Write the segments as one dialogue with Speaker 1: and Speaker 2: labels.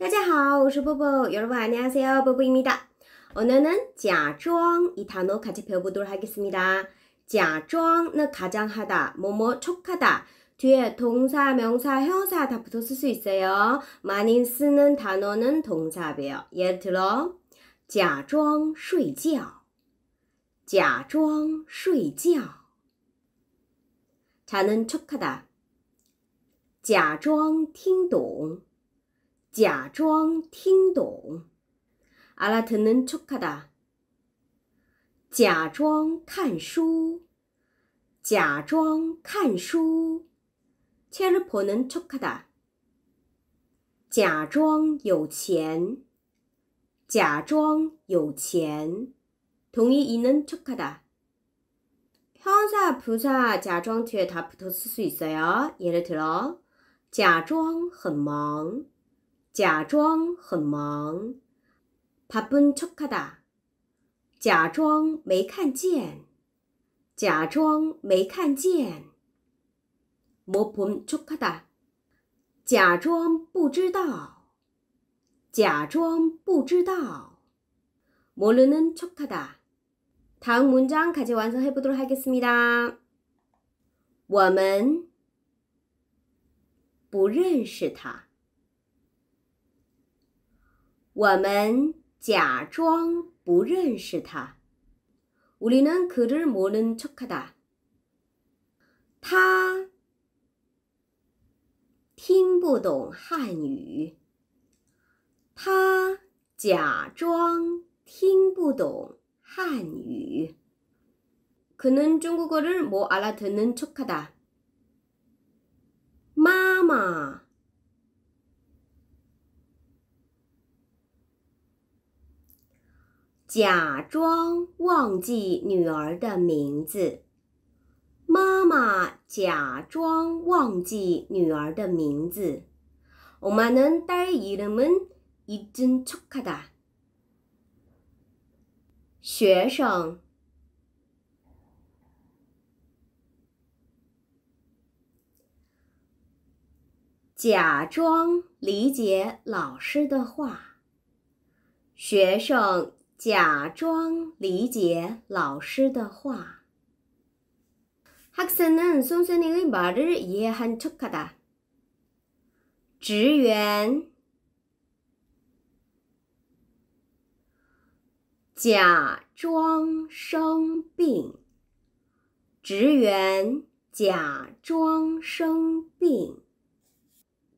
Speaker 1: 大家好，我是波波。여러분안녕하세요波波입니다. 오늘은假装이 단어 같이 배워보도록 하겠습니다. 假装는 가장 하다, 뭐뭐 척하다. 뒤에 동사, 명사, 형사 다 붙어 쓸 수 있어요. 많이 쓰는 단어는 동사예요. 예를 들어 假装睡觉,假装睡觉. 자는 척하다. 假装听懂。 假装听懂알아듣는 척하다.假装看书假装看书 채를 보는 척하다. 假装有钱假装有钱 동이 있는 척하다. 형사, 부사, 자정 뒤에 다 붙어 쓸수 있어요. 예를 들어, 假装很忙假装很忙, 바쁜 척하다. 假装没看见,假装没看见.못 본 척하다. 假装不知道,假装不知道. 모르는 척하다. 다음 문장 같이 완성해 보도록 하겠습니다. 我们不认识他。我们假装不认识他。 우리는 그를 모른 척하다. 타听不懂 한유. 타假装 听不懂 한유. 그는 중국어를 못 뭐 알아듣는 척하다. 마마 假装忘记女儿的名字，妈妈假装忘记女儿的名字。엄마는딸이름은잊은척하 다。 学生假装理解老师的话。学生。假装理解老师的话。학생은손실리의말을이해한척하 다。 职员假装生病。职员假装生病。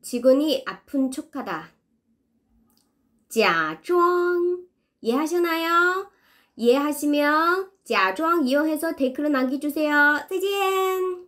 Speaker 1: 직원이아픈척하 다。 假装。 이해하시나요? 이해하시면 자종 이용해서 댓글을 남겨주세요. 再见!